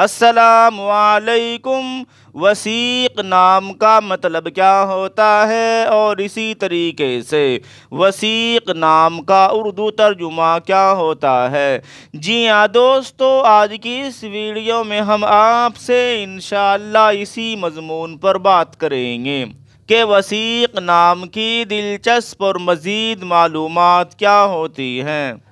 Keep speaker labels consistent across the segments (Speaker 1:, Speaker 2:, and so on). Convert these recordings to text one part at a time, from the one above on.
Speaker 1: असलकुम वसीक नाम का मतलब क्या होता है और इसी तरीके से वसीक नाम का उर्दू तर्जुमा क्या होता है जी हाँ दोस्तों आज की इस वीडियो में हम आपसे इन इसी मजमून पर बात करेंगे कि वसीक नाम की दिलचस्प और मज़ीद मालूम क्या होती हैं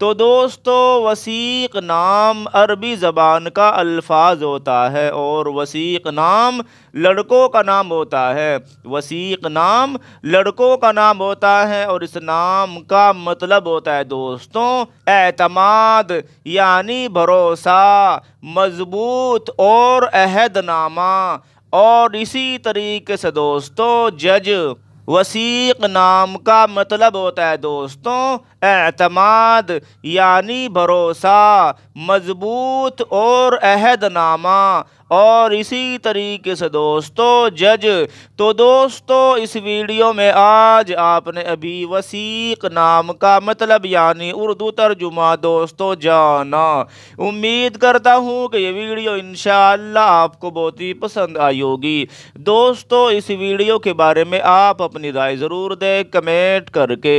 Speaker 1: तो दोस्तों वसीक नाम अरबी ज़बान का अल्फाज होता है और वसीक नाम लड़कों का नाम होता है वसीक नाम लड़कों का नाम होता है और इस नाम का मतलब होता है दोस्तों एतमाद यानी भरोसा मजबूत और अहदनामा और इसी तरीके से दोस्तों जज वसीक नाम का मतलब होता है दोस्तों एतमाद यानी भरोसा मजबूत और अहदनामा और इसी तरीके से दोस्तों जज तो दोस्तों इस वीडियो में आज आपने अभी वसीक नाम का मतलब यानी उर्दू तर्जुमा दोस्तों जाना उम्मीद करता हूँ कि ये वीडियो इन आपको बहुत ही पसंद आई होगी दोस्तों इस वीडियो के बारे में आप अपनी राय ज़रूर दें कमेंट करके